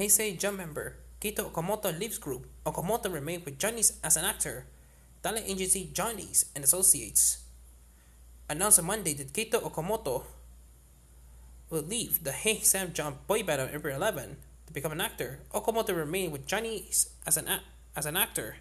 Heisei Jump member Kito Okamoto leaves group. Okamoto remained with Johnny's as an actor. Talent agency Johnny's and Associates announced on Monday that Kito Okamoto will leave the Hey Jump boy band on April 11 to become an actor. Okamoto remained with Johnny's as an, as an actor.